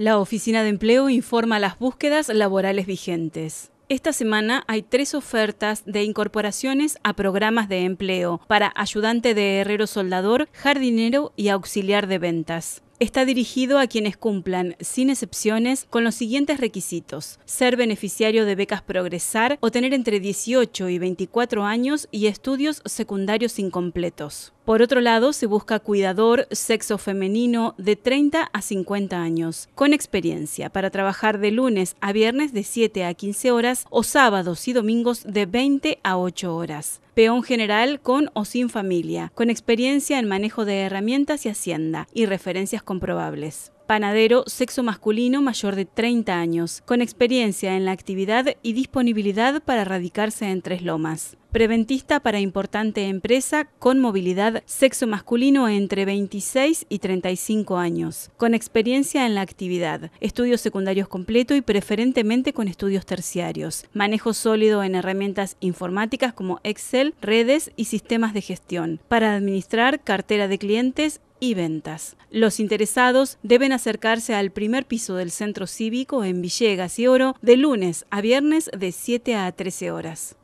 La Oficina de Empleo informa las búsquedas laborales vigentes. Esta semana hay tres ofertas de incorporaciones a programas de empleo para ayudante de herrero soldador, jardinero y auxiliar de ventas está dirigido a quienes cumplan, sin excepciones, con los siguientes requisitos. Ser beneficiario de becas Progresar o tener entre 18 y 24 años y estudios secundarios incompletos. Por otro lado, se busca cuidador, sexo femenino, de 30 a 50 años, con experiencia, para trabajar de lunes a viernes de 7 a 15 horas o sábados y domingos de 20 a 8 horas peón general con o sin familia, con experiencia en manejo de herramientas y hacienda y referencias comprobables panadero, sexo masculino mayor de 30 años, con experiencia en la actividad y disponibilidad para radicarse en Tres Lomas. Preventista para importante empresa con movilidad sexo masculino entre 26 y 35 años, con experiencia en la actividad, estudios secundarios completo y preferentemente con estudios terciarios, manejo sólido en herramientas informáticas como Excel, redes y sistemas de gestión, para administrar cartera de clientes y ventas. Los interesados deben acercarse al primer piso del Centro Cívico en Villegas y Oro de lunes a viernes de 7 a 13 horas.